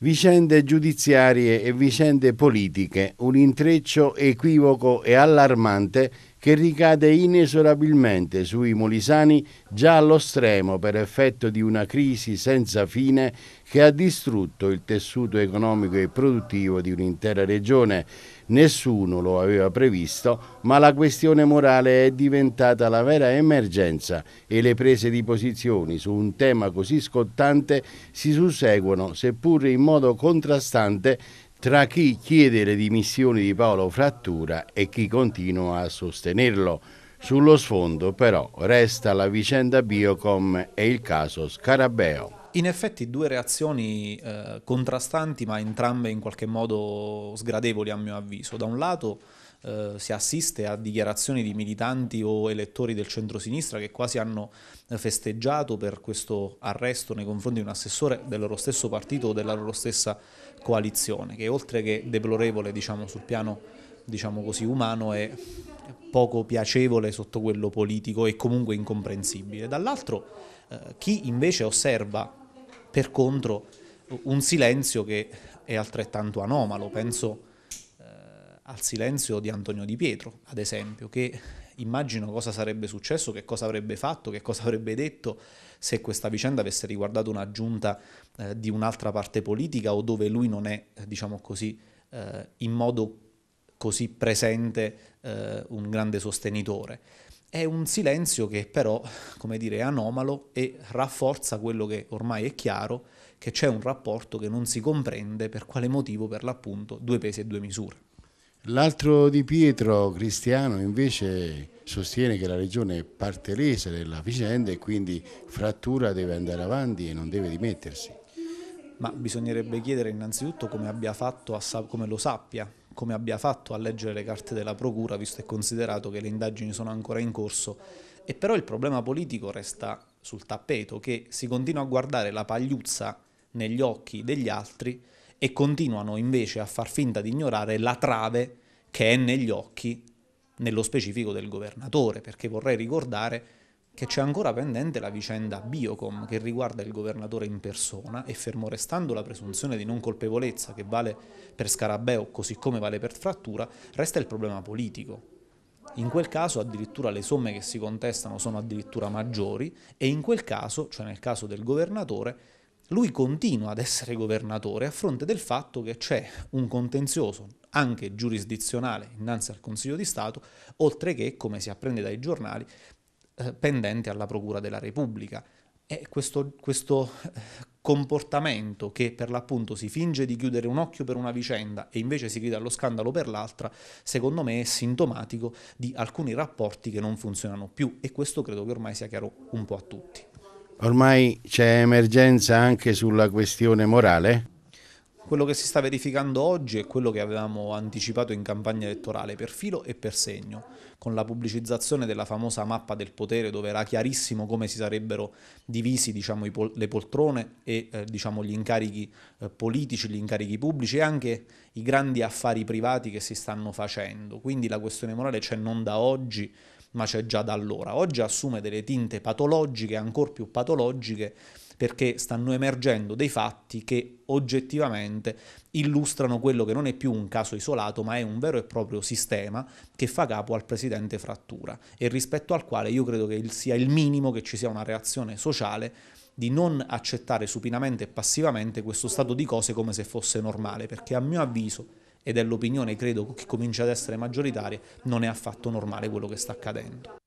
Vicende giudiziarie e vicende politiche, un intreccio equivoco e allarmante che ricade inesorabilmente sui molisani già allo stremo per effetto di una crisi senza fine che ha distrutto il tessuto economico e produttivo di un'intera regione. Nessuno lo aveva previsto, ma la questione morale è diventata la vera emergenza e le prese di posizioni su un tema così scottante si susseguono, seppur in modo contrastante, tra chi chiede le dimissioni di Paolo Frattura e chi continua a sostenerlo. Sullo sfondo però resta la vicenda Biocom e il caso Scarabeo. In effetti due reazioni eh, contrastanti ma entrambe in qualche modo sgradevoli a mio avviso. Da un lato eh, si assiste a dichiarazioni di militanti o elettori del centrosinistra che quasi hanno festeggiato per questo arresto nei confronti di un assessore del loro stesso partito o della loro stessa coalizione, che oltre che deplorevole diciamo, sul piano diciamo così, umano è poco piacevole sotto quello politico e comunque incomprensibile. Dall'altro eh, chi invece osserva per contro un silenzio che è altrettanto anomalo, penso al silenzio di Antonio Di Pietro, ad esempio, che immagino cosa sarebbe successo, che cosa avrebbe fatto, che cosa avrebbe detto se questa vicenda avesse riguardato una giunta eh, di un'altra parte politica o dove lui non è, eh, diciamo così, eh, in modo così presente eh, un grande sostenitore. È un silenzio che però, come dire, è anomalo e rafforza quello che ormai è chiaro, che c'è un rapporto che non si comprende per quale motivo, per l'appunto, due pesi e due misure. L'altro di Pietro, Cristiano, invece sostiene che la regione è parte lesa della vicenda e quindi frattura deve andare avanti e non deve dimettersi. Ma bisognerebbe chiedere innanzitutto come, a, come lo sappia, come abbia fatto a leggere le carte della Procura, visto e considerato che le indagini sono ancora in corso. E però il problema politico resta sul tappeto, che si continua a guardare la pagliuzza negli occhi degli altri e continuano invece a far finta di ignorare la trave che è negli occhi, nello specifico del governatore, perché vorrei ricordare che c'è ancora pendente la vicenda Biocom che riguarda il governatore in persona e fermo restando la presunzione di non colpevolezza che vale per Scarabeo così come vale per Frattura, resta il problema politico. In quel caso addirittura le somme che si contestano sono addirittura maggiori e in quel caso, cioè nel caso del governatore, lui continua ad essere governatore a fronte del fatto che c'è un contenzioso anche giurisdizionale innanzi al Consiglio di Stato, oltre che, come si apprende dai giornali, eh, pendente alla Procura della Repubblica. E questo, questo eh, comportamento che per l'appunto si finge di chiudere un occhio per una vicenda e invece si grida allo scandalo per l'altra, secondo me è sintomatico di alcuni rapporti che non funzionano più e questo credo che ormai sia chiaro un po' a tutti. Ormai c'è emergenza anche sulla questione morale? Quello che si sta verificando oggi è quello che avevamo anticipato in campagna elettorale per filo e per segno, con la pubblicizzazione della famosa mappa del potere dove era chiarissimo come si sarebbero divisi diciamo, pol le poltrone e eh, diciamo, gli incarichi eh, politici, gli incarichi pubblici e anche i grandi affari privati che si stanno facendo. Quindi la questione morale c'è non da oggi, ma c'è già da allora. Oggi assume delle tinte patologiche, ancora più patologiche, perché stanno emergendo dei fatti che oggettivamente illustrano quello che non è più un caso isolato, ma è un vero e proprio sistema che fa capo al presidente Frattura e rispetto al quale io credo che sia il minimo che ci sia una reazione sociale di non accettare supinamente e passivamente questo stato di cose come se fosse normale, perché a mio avviso ed è l'opinione credo che comincia ad essere maggioritaria, non è affatto normale quello che sta accadendo.